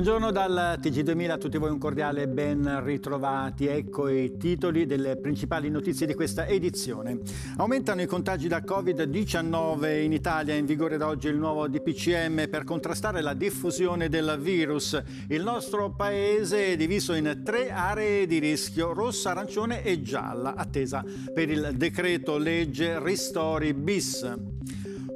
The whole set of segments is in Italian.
Buongiorno dal TG2000 a tutti voi un cordiale ben ritrovati. Ecco i titoli delle principali notizie di questa edizione. Aumentano i contagi da Covid-19 in Italia, in vigore da oggi il nuovo DPCM per contrastare la diffusione del virus. Il nostro paese è diviso in tre aree di rischio, rossa, arancione e gialla, attesa per il decreto legge Ristori bis.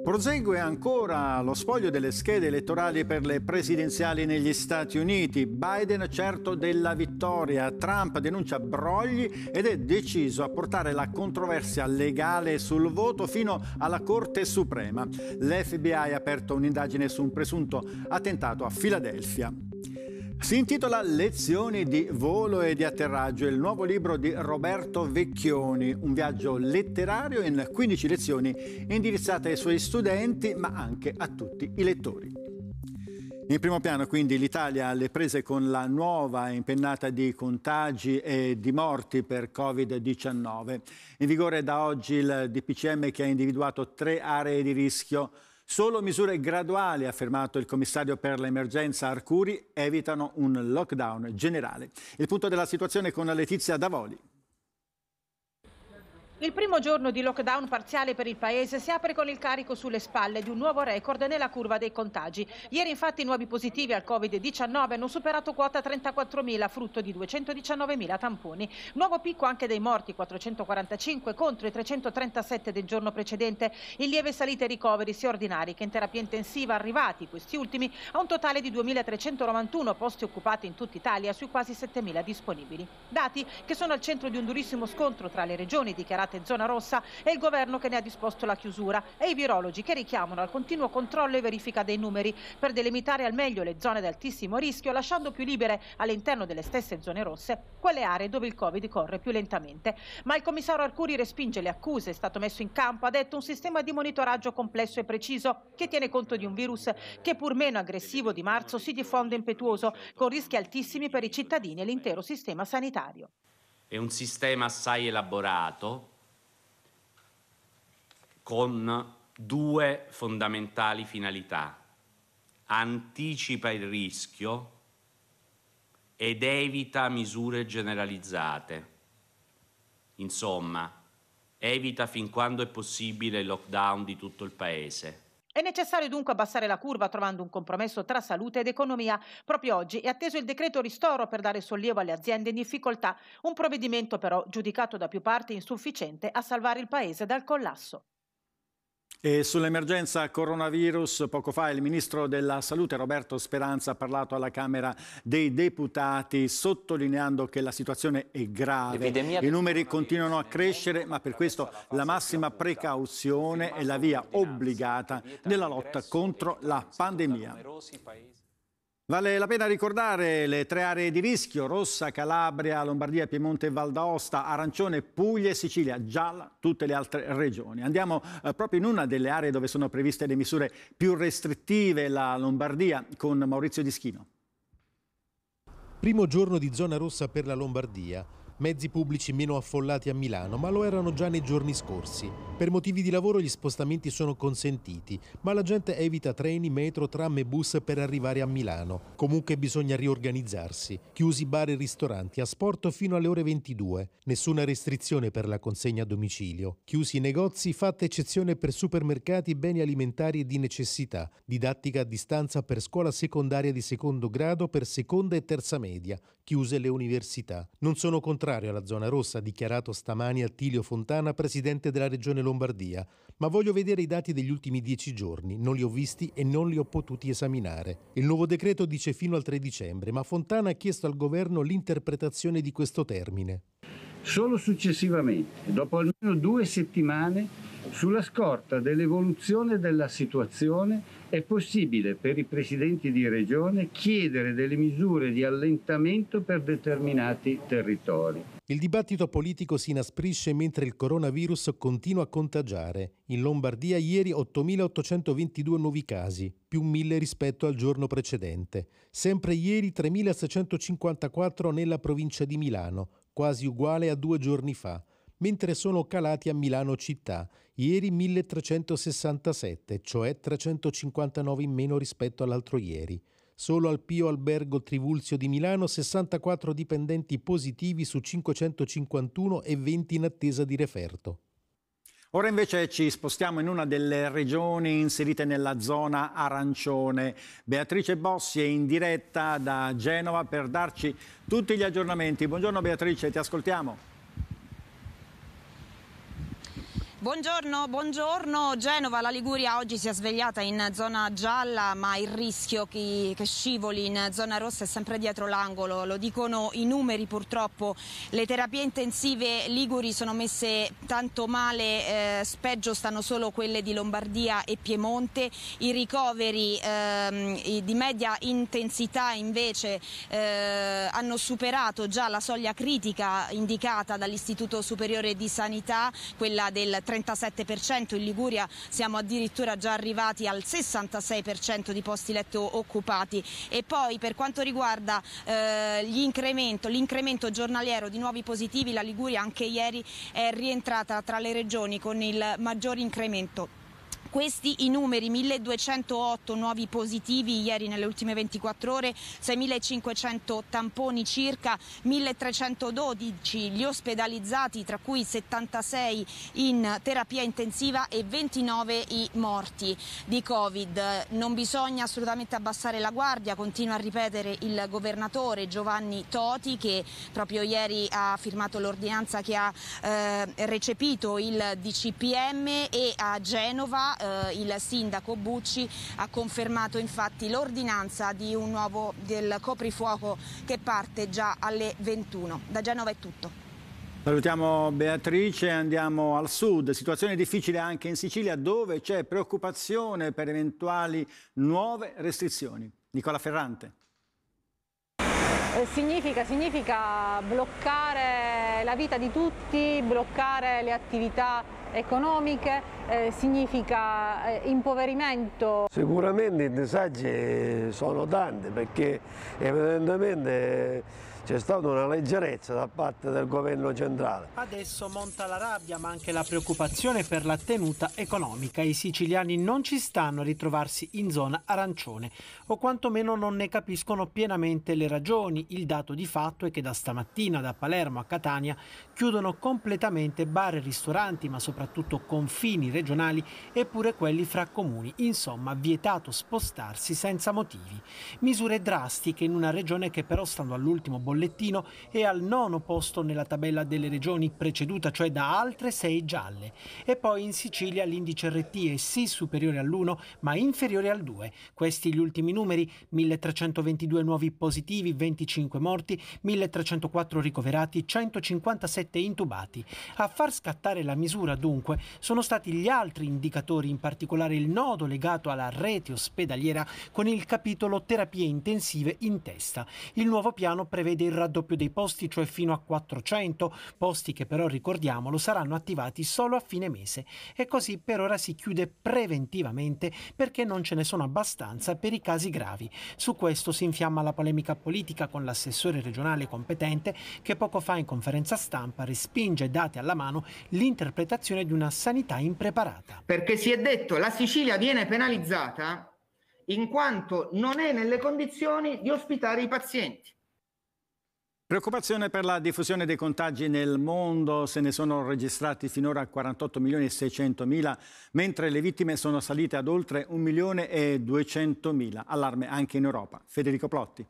Prosegue ancora lo spoglio delle schede elettorali per le presidenziali negli Stati Uniti. Biden certo della vittoria, Trump denuncia brogli ed è deciso a portare la controversia legale sul voto fino alla Corte Suprema. L'FBI ha aperto un'indagine su un presunto attentato a Filadelfia. Si intitola Lezioni di volo e di atterraggio, il nuovo libro di Roberto Vecchioni, un viaggio letterario in 15 lezioni indirizzate ai suoi studenti ma anche a tutti i lettori. In primo piano quindi l'Italia alle prese con la nuova impennata di contagi e di morti per Covid-19. In vigore da oggi il DPCM che ha individuato tre aree di rischio Solo misure graduali, ha affermato il commissario per l'emergenza Arcuri, evitano un lockdown generale. Il punto della situazione con Letizia Davoli. Il primo giorno di lockdown parziale per il Paese si apre con il carico sulle spalle di un nuovo record nella curva dei contagi. Ieri infatti i nuovi positivi al Covid-19 hanno superato quota 34.000 frutto di 219.000 tamponi. Nuovo picco anche dei morti, 445 contro i 337 del giorno precedente. In lieve salita i ricoveri sia ordinari che in terapia intensiva arrivati, questi ultimi, a un totale di 2.391 posti occupati in tutta Italia sui quasi 7.000 disponibili. Dati che sono al centro di un durissimo scontro tra le regioni dichiarate sbarcate zona rossa e il governo che ne ha disposto la chiusura e i virologi che richiamano al continuo controllo e verifica dei numeri per delimitare al meglio le zone ad altissimo rischio lasciando più libere all'interno delle stesse zone rosse quelle aree dove il Covid corre più lentamente. Ma il commissario Arcuri respinge le accuse, è stato messo in campo, ha detto un sistema di monitoraggio complesso e preciso che tiene conto di un virus che pur meno aggressivo di marzo si diffonde impetuoso con rischi altissimi per i cittadini e l'intero sistema sanitario. È un sistema assai elaborato con due fondamentali finalità. Anticipa il rischio ed evita misure generalizzate. Insomma, evita fin quando è possibile il lockdown di tutto il Paese. È necessario dunque abbassare la curva trovando un compromesso tra salute ed economia. Proprio oggi è atteso il decreto ristoro per dare sollievo alle aziende in difficoltà, un provvedimento però giudicato da più parti insufficiente a salvare il Paese dal collasso. E sull'emergenza coronavirus, poco fa il ministro della Salute Roberto Speranza ha parlato alla Camera dei Deputati sottolineando che la situazione è grave. I numeri continuano a crescere, ma per questo la massima precauzione è la via obbligata nella lotta contro la pandemia. Vale la pena ricordare le tre aree di rischio, rossa, Calabria, Lombardia, Piemonte e Val d'Aosta, arancione, Puglia e Sicilia, gialla tutte le altre regioni. Andiamo eh, proprio in una delle aree dove sono previste le misure più restrittive, la Lombardia, con Maurizio Dischino. Primo giorno di zona rossa per la Lombardia mezzi pubblici meno affollati a Milano, ma lo erano già nei giorni scorsi. Per motivi di lavoro gli spostamenti sono consentiti, ma la gente evita treni, metro, tram e bus per arrivare a Milano. Comunque bisogna riorganizzarsi. Chiusi bar e ristoranti, a sport fino alle ore 22. Nessuna restrizione per la consegna a domicilio. Chiusi i negozi, fatta eccezione per supermercati, beni alimentari e di necessità. Didattica a distanza per scuola secondaria di secondo grado, per seconda e terza media. Chiuse le università. Non sono contrari contrario alla zona rossa, ha dichiarato stamani Attilio Fontana, presidente della regione Lombardia, ma voglio vedere i dati degli ultimi dieci giorni, non li ho visti e non li ho potuti esaminare. Il nuovo decreto dice fino al 3 dicembre, ma Fontana ha chiesto al governo l'interpretazione di questo termine. Solo successivamente, dopo almeno due settimane, sulla scorta dell'evoluzione della situazione, è possibile per i presidenti di regione chiedere delle misure di allentamento per determinati territori. Il dibattito politico si inasprisce mentre il coronavirus continua a contagiare. In Lombardia ieri 8.822 nuovi casi, più 1.000 rispetto al giorno precedente. Sempre ieri 3.654 nella provincia di Milano, quasi uguale a due giorni fa mentre sono calati a Milano città, ieri 1367, cioè 359 in meno rispetto all'altro ieri. Solo al Pio Albergo Trivulzio di Milano 64 dipendenti positivi su 551 e 20 in attesa di referto. Ora invece ci spostiamo in una delle regioni inserite nella zona arancione. Beatrice Bossi è in diretta da Genova per darci tutti gli aggiornamenti. Buongiorno Beatrice, ti ascoltiamo. Buongiorno, buongiorno. Genova, la Liguria oggi si è svegliata in zona gialla, ma il rischio che, che scivoli in zona rossa è sempre dietro l'angolo. Lo dicono i numeri purtroppo. Le terapie intensive liguri sono messe tanto male, eh, speggio stanno solo quelle di Lombardia e Piemonte. I ricoveri eh, di media intensità invece eh, hanno superato già la soglia critica indicata dall'Istituto Superiore di Sanità, quella del 30%. 37%, in Liguria siamo addirittura già arrivati al 66% di posti letto occupati e poi per quanto riguarda eh, l'incremento giornaliero di nuovi positivi la Liguria anche ieri è rientrata tra le regioni con il maggior incremento. Questi i numeri, 1208 nuovi positivi ieri nelle ultime 24 ore, 6500 tamponi circa, 1312 gli ospedalizzati, tra cui 76 in terapia intensiva e 29 i morti di Covid. Non bisogna assolutamente abbassare la guardia, continua a ripetere il governatore Giovanni Toti che proprio ieri ha firmato l'ordinanza che ha eh, recepito il DCPM e a Genova eh, il sindaco Bucci ha confermato infatti l'ordinanza di un nuovo del coprifuoco che parte già alle 21. Da Genova è tutto. Salutiamo Beatrice, andiamo al sud. Situazione difficile anche in Sicilia dove c'è preoccupazione per eventuali nuove restrizioni. Nicola Ferrante. Eh, significa, significa bloccare la vita di tutti, bloccare le attività economiche, eh, significa eh, impoverimento. Sicuramente i disagi sono tanti perché evidentemente c'è stata una leggerezza da parte del governo centrale. Adesso monta la rabbia ma anche la preoccupazione per la tenuta economica. I siciliani non ci stanno a ritrovarsi in zona arancione o quantomeno non ne capiscono pienamente le ragioni. Il dato di fatto è che da stamattina da Palermo a Catania chiudono completamente bar e ristoranti ma soprattutto confini regionali e pure quelli fra comuni. Insomma vietato spostarsi senza motivi. Misure drastiche in una regione che però stando all'ultimo bollettino bollettino è al nono posto nella tabella delle regioni preceduta cioè da altre sei gialle e poi in Sicilia l'indice RT è sì superiore all'1 ma inferiore al 2. Questi gli ultimi numeri 1322 nuovi positivi, 25 morti, 1304 ricoverati, 157 intubati. A far scattare la misura dunque sono stati gli altri indicatori, in particolare il nodo legato alla rete ospedaliera con il capitolo terapie intensive in testa. Il nuovo piano prevede il raddoppio dei posti, cioè fino a 400, posti che però ricordiamolo saranno attivati solo a fine mese e così per ora si chiude preventivamente perché non ce ne sono abbastanza per i casi gravi. Su questo si infiamma la polemica politica con l'assessore regionale competente che poco fa in conferenza stampa respinge date alla mano l'interpretazione di una sanità impreparata. Perché si è detto la Sicilia viene penalizzata in quanto non è nelle condizioni di ospitare i pazienti. Preoccupazione per la diffusione dei contagi nel mondo, se ne sono registrati finora 48 milioni e 600 mila, mentre le vittime sono salite ad oltre 1 milione e 200 mila. Allarme anche in Europa. Federico Plotti.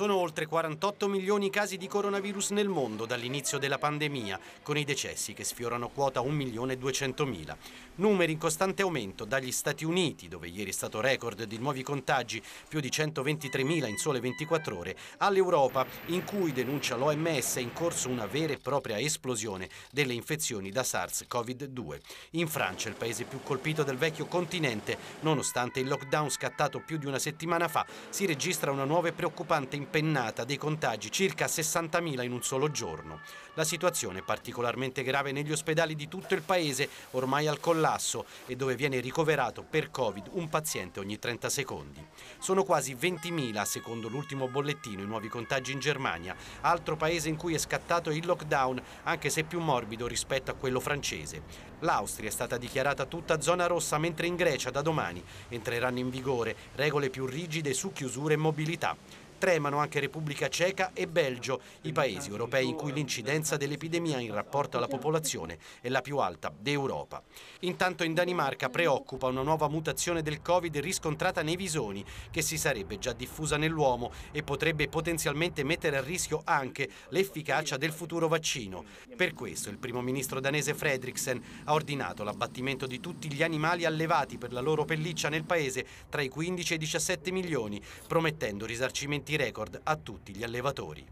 Sono oltre 48 milioni i casi di coronavirus nel mondo dall'inizio della pandemia, con i decessi che sfiorano quota 1 milione e 200 mila. Numeri in costante aumento dagli Stati Uniti, dove ieri è stato record di nuovi contagi, più di 123 mila in sole 24 ore, all'Europa, in cui denuncia l'OMS è in corso una vera e propria esplosione delle infezioni da SARS-CoV-2. In Francia, il paese più colpito del vecchio continente, nonostante il lockdown scattato più di una settimana fa, si registra una nuova e preoccupante impatto impennata dei contagi, circa 60.000 in un solo giorno. La situazione è particolarmente grave negli ospedali di tutto il paese, ormai al collasso, e dove viene ricoverato per Covid un paziente ogni 30 secondi. Sono quasi 20.000, secondo l'ultimo bollettino, i nuovi contagi in Germania, altro paese in cui è scattato il lockdown, anche se più morbido rispetto a quello francese. L'Austria è stata dichiarata tutta zona rossa, mentre in Grecia da domani entreranno in vigore regole più rigide su chiusure e mobilità. Tremano anche Repubblica Ceca e Belgio, i paesi europei in cui l'incidenza dell'epidemia in rapporto alla popolazione è la più alta d'Europa. Intanto in Danimarca preoccupa una nuova mutazione del Covid riscontrata nei visoni, che si sarebbe già diffusa nell'uomo e potrebbe potenzialmente mettere a rischio anche l'efficacia del futuro vaccino. Per questo il primo ministro danese Fredriksen ha ordinato l'abbattimento di tutti gli animali allevati per la loro pelliccia nel paese tra i 15 e i 17 milioni, promettendo risarcimenti battimenti record a tutti gli allevatori.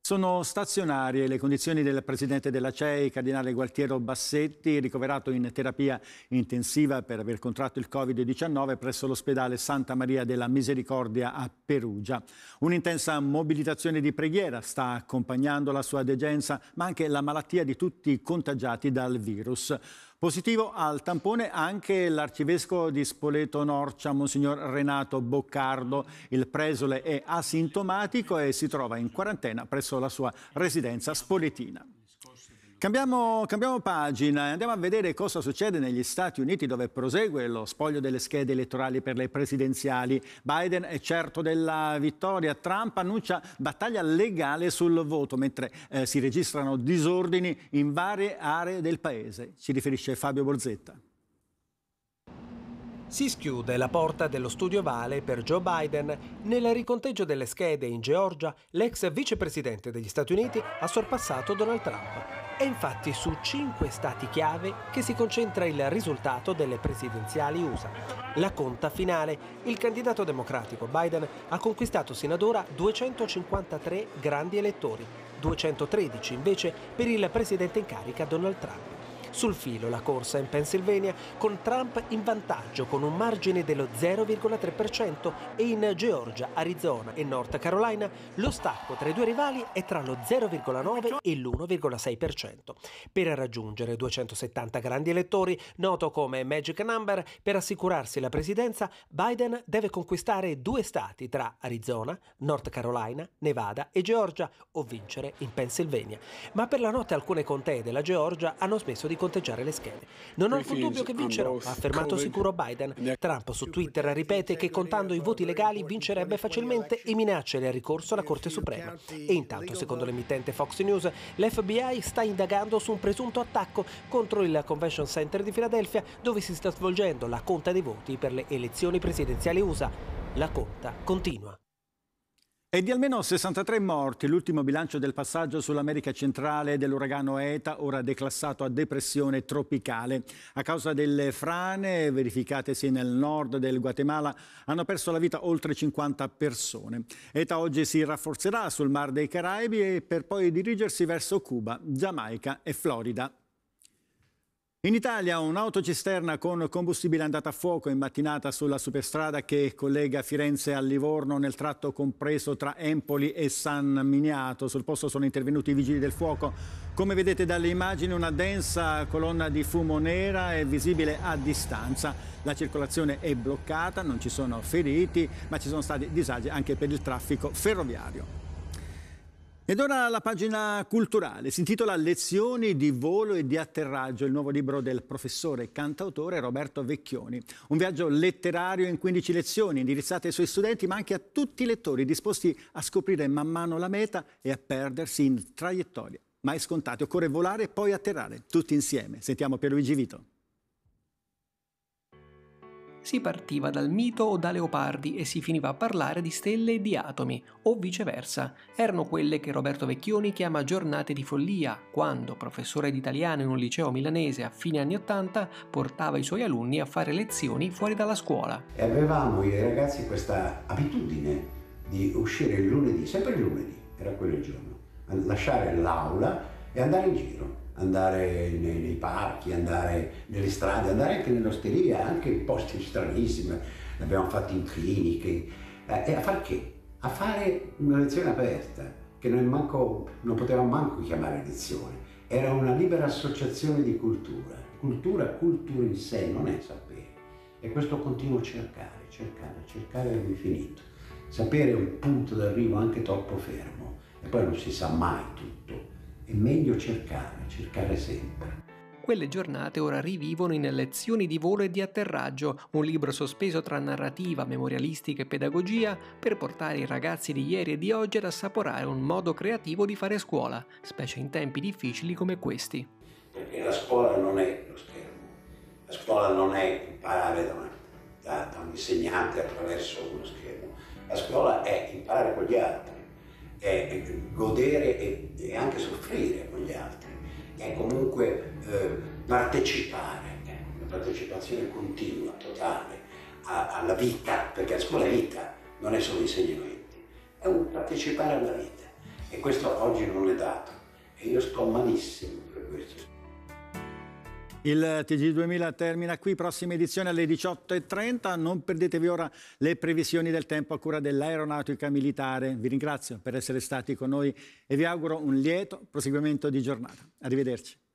Sono stazionarie le condizioni del presidente della CEI, cardinale Gualtiero Bassetti, ricoverato in terapia intensiva per aver contratto il Covid-19 presso l'ospedale Santa Maria della Misericordia a Perugia. Un'intensa mobilitazione di preghiera sta accompagnando la sua degenza, ma anche la malattia di tutti i contagiati dal virus. Positivo al tampone anche l'arcivescovo di Spoleto Norcia, Monsignor Renato Boccardo. Il presole è asintomatico e si trova in quarantena presso la sua residenza spoletina. Cambiamo, cambiamo, pagina e andiamo a vedere cosa succede negli Stati Uniti dove prosegue lo spoglio delle schede elettorali per le presidenziali. Biden è certo della vittoria, Trump annuncia battaglia legale sul voto mentre eh, si registrano disordini in varie aree del paese. Ci riferisce Fabio Borzetta. Si schiude la porta dello studio Vale per Joe Biden. Nel riconteggio delle schede in Georgia, l'ex vicepresidente degli Stati Uniti ha sorpassato Donald Trump. È infatti su cinque stati chiave che si concentra il risultato delle presidenziali USA. La conta finale, il candidato democratico Biden ha conquistato sino ad ora 253 grandi elettori, 213 invece per il presidente in carica Donald Trump. Sul filo la corsa in Pennsylvania con Trump in vantaggio con un margine dello 0,3% e in Georgia, Arizona e North Carolina lo stacco tra i due rivali è tra lo 0,9 e l'1,6%. Per raggiungere 270 grandi elettori, noto come Magic Number, per assicurarsi la presidenza, Biden deve conquistare due stati tra Arizona, North Carolina, Nevada e Georgia o vincere in Pennsylvania. Ma per la notte alcune contee della Georgia hanno smesso di conteggiare le schede. Non ho alcun dubbio che vincerò, ha affermato sicuro Biden. Trump su Twitter ripete che contando i voti legali vincerebbe facilmente e minaccia il ricorso alla Corte Suprema. E intanto, secondo l'emittente Fox News, l'FBI sta indagando su un presunto attacco contro il Convention Center di Filadelfia dove si sta svolgendo la conta dei voti per le elezioni presidenziali USA. La conta continua. E di almeno 63 morti, l'ultimo bilancio del passaggio sull'America centrale dell'uragano ETA, ora declassato a depressione tropicale. A causa delle frane verificatesi nel nord del Guatemala, hanno perso la vita oltre 50 persone. ETA oggi si rafforzerà sul Mar dei Caraibi per poi dirigersi verso Cuba, Giamaica e Florida. In Italia un'autocisterna con combustibile andata a fuoco in mattinata sulla superstrada che collega Firenze a Livorno nel tratto compreso tra Empoli e San Miniato. Sul posto sono intervenuti i vigili del fuoco. Come vedete dalle immagini una densa colonna di fumo nera è visibile a distanza. La circolazione è bloccata, non ci sono feriti, ma ci sono stati disagi anche per il traffico ferroviario. Ed ora la pagina culturale, si intitola Lezioni di volo e di atterraggio, il nuovo libro del professore e cantautore Roberto Vecchioni. Un viaggio letterario in 15 lezioni indirizzate ai suoi studenti ma anche a tutti i lettori disposti a scoprire man mano la meta e a perdersi in traiettorie mai scontate. Occorre volare e poi atterrare, tutti insieme. Sentiamo Pierluigi Vito si partiva dal mito o da leopardi e si finiva a parlare di stelle e di atomi, o viceversa. Erano quelle che Roberto Vecchioni chiama giornate di follia, quando, professore di italiano in un liceo milanese a fine anni Ottanta, portava i suoi alunni a fare lezioni fuori dalla scuola. E avevamo i ragazzi questa abitudine di uscire il lunedì, sempre il lunedì, era quello il giorno, lasciare l'aula e andare in giro andare nei, nei, parchi, andare nelle strade, andare anche nell'osteria, anche in posti stranissimi, l'abbiamo fatto in cliniche, eh, e a fare che? A fare una lezione aperta, che non, manco, non potevamo manco chiamare lezione, era una libera associazione di cultura. Cultura, cultura in sé non è sapere, è questo continuo cercare, cercare, cercare all'infinito. Sapere è un punto d'arrivo anche troppo fermo e poi non si sa mai tutto è meglio cercare, cercare sempre. Quelle giornate ora rivivono in Lezioni di volo e di atterraggio, un libro sospeso tra narrativa, memorialistica e pedagogia per portare i ragazzi di ieri e di oggi ad assaporare un modo creativo di fare scuola, specie in tempi difficili come questi. Perché la scuola non è lo schermo, la scuola non è imparare da, da, da un insegnante attraverso uno schermo, la scuola è imparare con gli altri è godere e, e anche soffrire con gli altri, è comunque eh, partecipare, eh, una partecipazione continua, totale a, alla vita, perché a scuola è vita, non è solo insegnamenti, è un partecipare alla vita e questo oggi non è dato e io sto malissimo per questo. Il TG2000 termina qui, prossima edizione alle 18.30. Non perdetevi ora le previsioni del tempo a cura dell'aeronautica militare. Vi ringrazio per essere stati con noi e vi auguro un lieto proseguimento di giornata. Arrivederci.